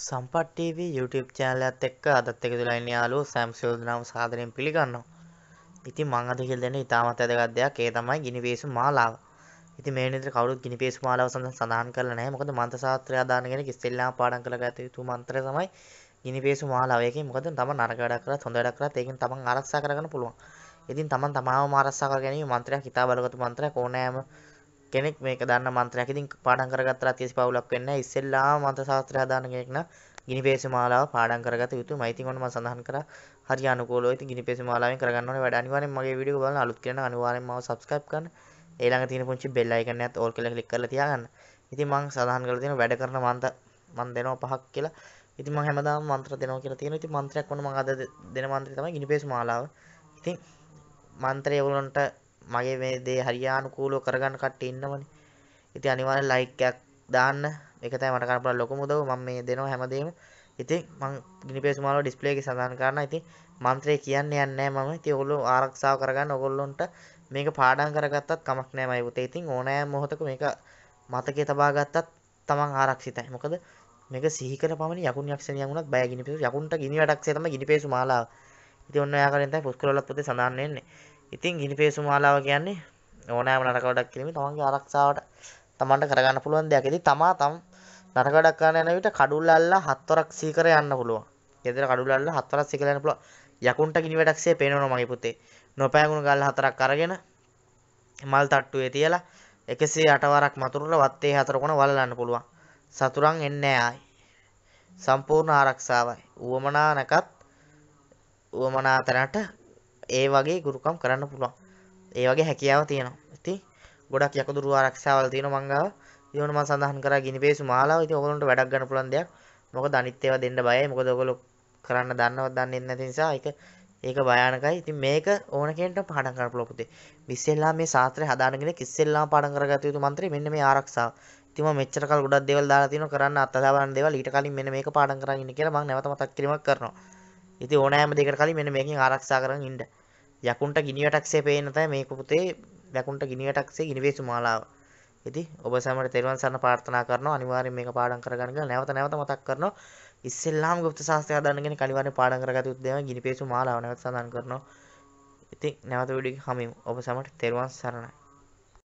සම්පට්ටව YouTube චෑලත් එක්ක අදත් එක තුලයින්න යාලු සෑම් සෝදනාව සාදරයෙන් පිළිගන්නවා ඉති මං අද කෙල් දෙන්න ඉතාමත් ඇදගත් දෙයක් ඒ තමයි ගිනිපේසු මාලාව ඉති මේ නිතර කවුරුත් ගිනිපේසු මාලාව සඳ සඳහන් කරලා නැහැ මොකද මන්ත ශාස්ත්‍රය අදානගෙන ඉස්සෙල්ලා පාඩම් කරලා ගත යුතු මන්ත්‍රය තමයි ගිනිපේසු මාලාව ඒකේ මොකද තමන් නරක වැඩක් කරලා හොඳ වැඩක් කරලා ඒකෙන් තමන් ආරක්ෂා කරගන්න පුළුවන් ඉතින් තමන් තමාවම ආරක්ෂා කර ගැනීම මන්ත්‍රයක් හිතා බලගත්තු මන්ත්‍රයක් ඕනෑම කෙනෙක් මේක දන්න මන්ත්‍රයක් ඉතින් පාඩම් කරගත්තා කිසි පවුලක් වෙන්නේ නැහැ ඉස්සෙල්ලාම මන්ත්‍ර ශාස්ත්‍රය හදාන කෙනෙක් නම් ගිනිපේසි මාලාව පාඩම් කරගත යුතුමයි ඉතින් ඔන්න මම සඳහන් කරා හරි අනුකූලව ඉතින් ගිනිපේසි මාලාවෙන් කරගන්න ඕනේ වැඩ අනිවාර්යෙන් මගේ වීඩියෝ එක බලන අලුත් කෙනා අනිවාර්යෙන් මාව subscribe කරන්න ඊළඟ තියෙන පුංචි බෙල් අයිකන් එකත් ඕල් කියලා ක්ලික් කරලා තියාගන්න. ඉතින් මම සඳහන් කරලා තියෙනවා වැඩ කරන මන්ත මම දෙනවා පහක් කියලා. ඉතින් මම හැමදාම මන්ත්‍ර දෙනවා කියලා තියෙනවා. ඉතින් මන්ත්‍රයක් වුණා මම අද දෙන මන්ත්‍රය තමයි ගිනිපේස් මාලාව. ඉතින් මන්ත්‍රය ඔයගොල්ලන්ට මගේ මේ දේ හරියානුකූලව කරගන්න කට්ටිය ඉන්නවනේ. ඉතින් අනිවාර්යෙන් ලයික් එකක් දාන්න. ඒක තමයි මට කරන්න පුළුවන් ලොකුම උදව්. මම මේ දෙනවා හැමදේම. ඉතින් මං ගිනිපේසු මාළුව ඩිස්ප්ලේ එකේ සඳහන් කරනවා. ඉතින් මන්ත්‍රය කියන්න යන්නේ නැහැ මම. ඉතින් ඔයගොල්ලෝ ආරක්ෂාව කරගන්න ඕගොල්ලොන්ට මේක පාඩම් කරගත්තත් කමක් නැහැ මයි පුතේ. ඉතින් ඕනෑම මොහොතක මේක මතකයේ තබා ගත්තත් තමන් ආරක්ෂිතයි. මොකද මේක සිහි කර පමණි යකුන් යක්ෂණියන් වුණත් බය ගිනිපේසු යකුන්ට ගිනි වැඩක්සේ තමයි ගිනිපේසු මාලාව. ඉතින් ඔන්න ඔයාලා කරෙන් තමයි පුස්කලවලත් පුතේ සඳහන් වෙන්නේ. ඉතින් ගිනිපේසු මාලාව කියන්නේ ඕනෑම නරක වැඩක් කිරීම තමන්ගේ ආරක්ෂාවට තමන්ට කරගන්න පුළුවන් දෙයක්. ඉතින් තමා තම නරක වැඩක් කරන්න යන විට කඩුල් අල්ලලා හත්වරක් සීකර යන්න පුළුවන්. ගෙදර කඩුල් අල්ලලා හත්වරක් සීකර යන්න පුළුවන්. යකුන්ට ගිනි වැඩක්සේ පේනවනේ මගේ පුතේ. නොපෑගුණු ගල් හතරක් අරගෙන මල් තට්ටුවේ තියලා 108 වරක් මතුරුල වත්තේ හතර කොන වලලන්න පුළුවන්. සතුරන් එන්නේ ආයි. සම්පූර්ණ ආරක්ෂාවයි. ඌවමනා නැකත් ඌවමනා තැනට ඒ වගේ ගුරුකම් කරන්න පුළුවන් ඒ වගේ හැකියාව තියෙනවා ඉතින් ගොඩක් යකදුරු ආරක්ෂාවල් තියෙන මංගාව ඊවන මම සඳහන් කරා ගිනිපේසු මාලාව ඉතින් ඔයගොල්ලන්ට වැඩක් ගන්න පුළුවන් දෙයක් මොකද අනිත් ඒවා දෙන්න බයයි මොකද ඔයගොල්ලෝ කරන්න දන්නවත් දන්නේ නැති නිසා ඒක ඒක භයානකයි ඉතින් මේක ඕන කෙනෙක්ට පාඩම් කරන්න පුළුවන් පුතේ ඉස්සෙල්ලා මේ ශාස්ත්‍රය හදාන කෙනෙක් ඉස්සෙල්ලාම පාඩම් කරගත යුතු මන්ත්‍රය මෙන්න මේ ආරක්ෂාව ඉතින් මම මෙච්චර කල් ගොඩක් දේවල් දාලා තියෙනවා කරන්න අත්දැකලා බලන දේවල් ඊට කලින් මෙන්න මේක පාඩම් කරගෙන ඉන්න කියලා මම නැවත මතක් කිරීමක් කරනවා ඉතින් ඕනෑම දෙයකට කලින් මෙන්න මේකෙන් ආරක්ෂා කරගෙන ඉන්න යකුන්ට ගිනිවැටක්සේ පේන තැන මේක පුතේ යකුන්ට ගිනිවැටක්සේ ගිනිවේසු මාලාව. ඉතින් ඔබ සැමට තෙරුවන් සරණ ප්‍රාර්ථනා කරනවා අනිවාර්යෙන් මේක පාඩම් කරගන්න කියලා නැවත නැවත මතක් කරනවා. ඉස්සෙල්ලාම ගුප්ත ශාස්ත්‍රය හදන්නගෙන අනිවාර්යෙන් පාඩම් කරගත යුතු දේම ගිනිපේසු මාලාව නැවත සඳහන් කරනවා. ඉතින් නැවත වීඩියෝ එකක හමුවෙමු. ඔබ සැමට තෙරුවන් සරණයි.